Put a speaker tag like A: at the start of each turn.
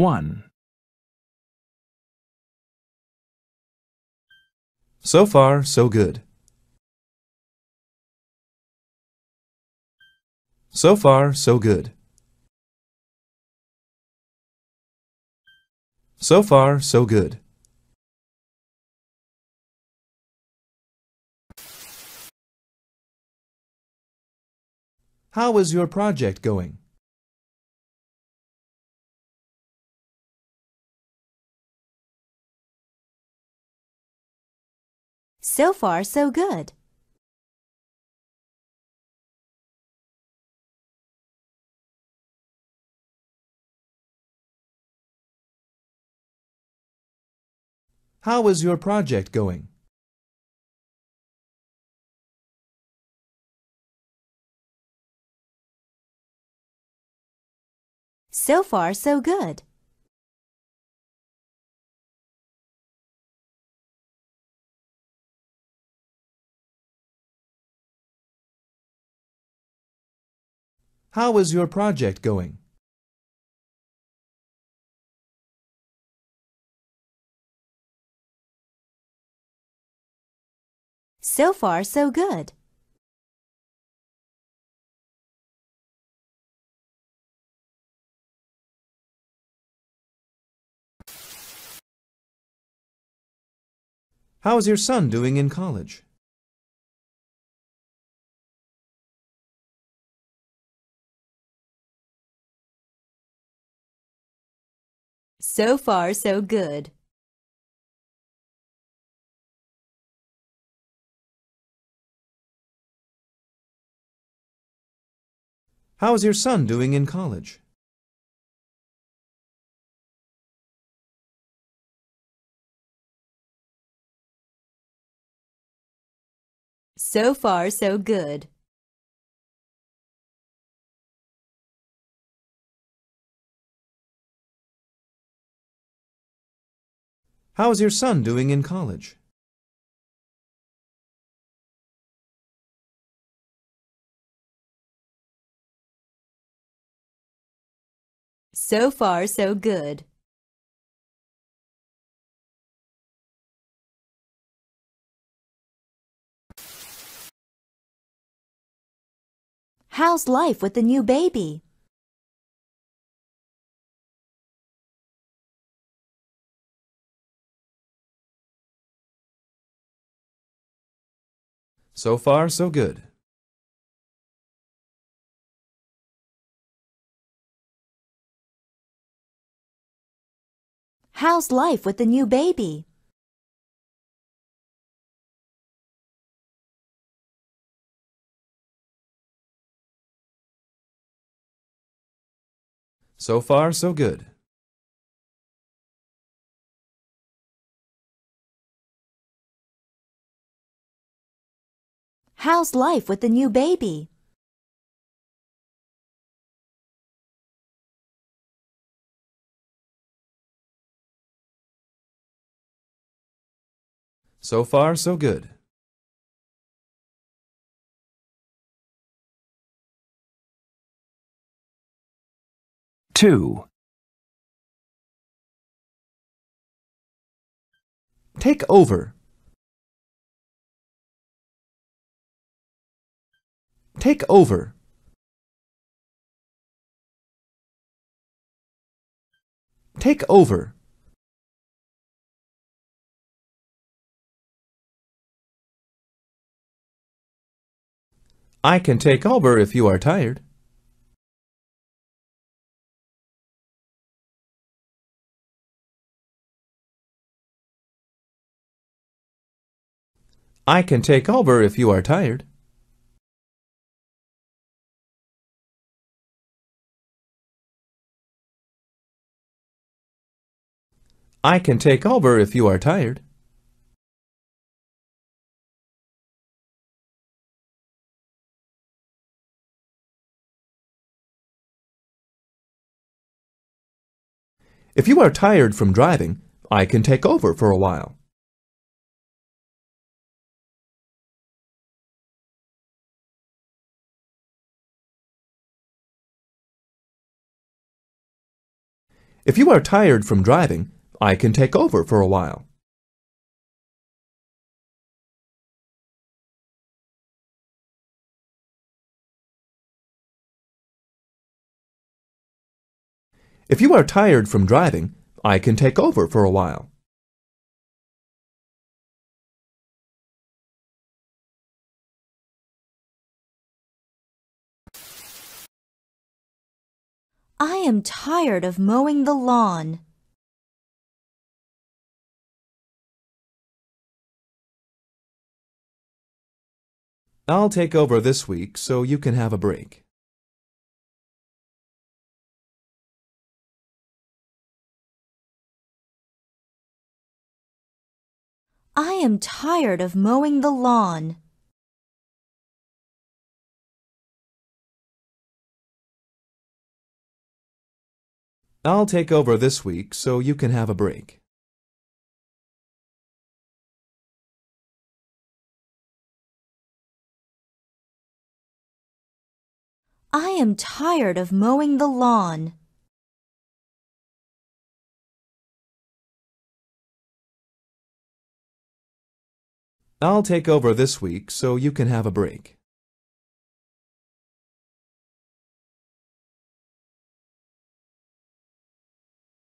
A: 1. So far, so good. So far, so good. So far, so good. How is your project going? So far, so good. How is your project going? So far, so good. How is your project going? So far, so good. How's your son doing in college? So far, so good. How's your son doing in college? So far, so good. How's your son doing in college? So far, so good. How's life with the new baby? So far, so good. How's life with the new baby? So far, so good. How's life with the new baby? So far, so good. Two. Take over. Take over. Take over. I can take over if you are tired. I can take over if you are tired. I can take over if you are tired. If you are tired from driving, I can take over for a while. If you are tired from driving, I can take over for a while. If you are tired from driving, I can take over for a while. I am tired of mowing the lawn. I'll take over this week so you can have a break. I am tired of mowing the lawn. I'll take over this week so you can have a break. I am tired of mowing the lawn. I'll take over this week so you can have a break.